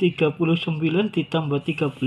39 hmm, ditambah 13